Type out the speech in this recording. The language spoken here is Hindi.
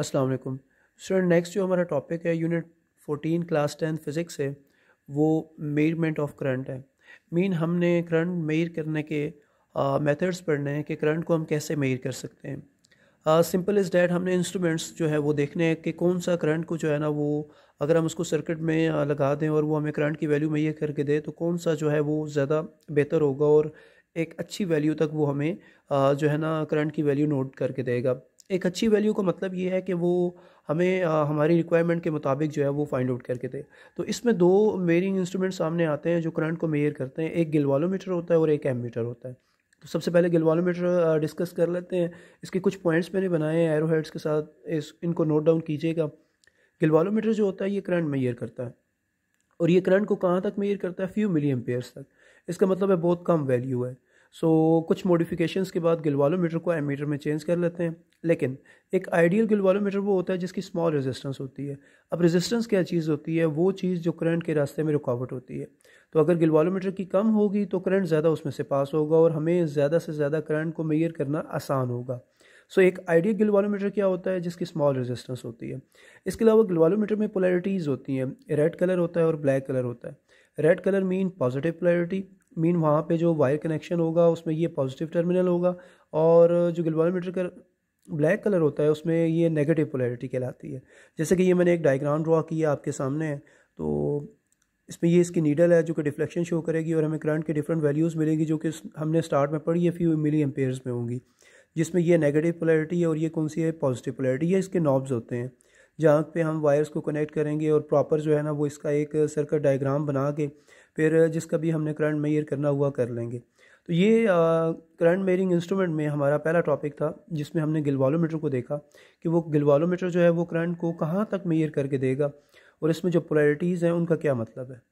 अस्सलाम वालेकुम स्टूडेंट नेक्स्ट जो हमारा टॉपिक है unit fourteen class tenth physics है वो मेजरमेंट ऑफ करंट है मीन हमने करंट मेयर करने के मेथड्स पढ़ने हैं कि करंट को हम कैसे मेयर कर सकते हैं सिंपल इज़ डैट हमने इंस्ट्रूमेंट्स जो है वो देखने हैं कि कौन सा करंट को जो है ना वो अगर हम उसको सर्किट में लगा दें और वो हमें करंट की वैल्यू मेयर करके दे तो कौन सा जो है वो ज़्यादा बेहतर होगा और एक अच्छी वैल्यू तक वो हमें uh, जो है ना करंट की वैल्यू नोट करके देगा एक अच्छी वैल्यू का मतलब ये है कि वो हमें आ, हमारी रिक्वायरमेंट के मुताबिक जो है वो फाइंड आउट करके दे तो इसमें दो मेयरिंग इंस्ट्रूमेंट सामने आते हैं जो करंट को मेयर करते हैं एक गिलवालोमीटर होता है और एक मीटर होता है तो सबसे पहले गिलवालोमीटर डिस्कस कर लेते हैं इसके कुछ पॉइंट्स मैंने बनाए हैं एरो हेड्स के साथ इस इनको नोट डाउन कीजिएगा गिलवालोमीटर जो होता है ये करंट मेयर करता है और ये करंट को कहाँ तक मेयर करता है फ्यू मिलियन पेयर्स तक इसका मतलब है बहुत कम वैल्यू है सो so, कुछ मॉडिफिकेशंस के बाद गिलवालोमीटर को एम में चेंज कर लेते हैं लेकिन एक आइडियल गिलवालोमीटर वो होता है जिसकी स्मॉल रेजिस्टेंस होती है अब रेजिस्टेंस क्या चीज़ होती है वो चीज़ जो करंट के रास्ते में रुकावट होती है तो अगर गिलवालोमीटर की कम होगी तो करंट ज़्यादा उसमें से पास होगा और हमें ज़्यादा से ज़्यादा करंट को मैयर करना आसान होगा सो so, एक आइडियल गिलवालोमीटर क्या होता है जिसकी स्मॉल रेजिस्टेंस होती है इसके अलावा गिलवालोमीटर में पोलैरिटीज़ होती हैं रेड कलर होता है और ब्लैक कलर होता है red colour mean positive polarity mean वहाँ पे जो वायर कनेक्शन होगा उसमें ये पॉजिटिव टर्मिनल होगा और जो मीटर का ब्लैक कलर होता है उसमें ये नेगेटिव पोलैरिटी कहलाती है जैसे कि ये मैंने एक डायग्राम ड्रॉ किया आपके सामने है तो इसमें ये इसकी नीडल है जो कि डिफ्लेक्शन शो करेगी और हमें करंट के डिफरेंट वैल्यूज़ मिलेंगी जो कि हमने स्टार्ट में पढ़ी है फ्यू मिली एम्पेयर्स में होंगी जिसमें ये नेगेटिव पोलैरिटी है और ये कौन सी है पॉजिटिव पोलैरिटी ये इसके नॉब्स होते हैं जहाँ पे हम वायर्स को कनेक्ट करेंगे और प्रॉपर जो है ना वो इसका एक सर्कट डायग्राम बना के फिर जिसका भी हमने करंट मेयर करना हुआ कर लेंगे तो ये करंट मेयरिंग इंस्ट्रूमेंट में हमारा पहला टॉपिक था जिसमें हमने गिलवालोमीटर को देखा कि वो गिलवालोमीटर जो है वो करंट को कहाँ तक मेयर करके देगा और इसमें जो पोलैरिटीज़ हैं उनका क्या मतलब है